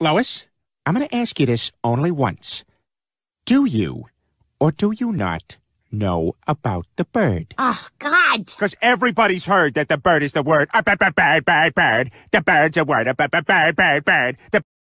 Lois, I'm going to ask you this only once. Do you or do you not know about the bird? Oh, God. Because everybody's heard that the bird is the word. Uh, bird, bird, bird, bird. The bird's a word. Uh, bird, bird, bird, bird. The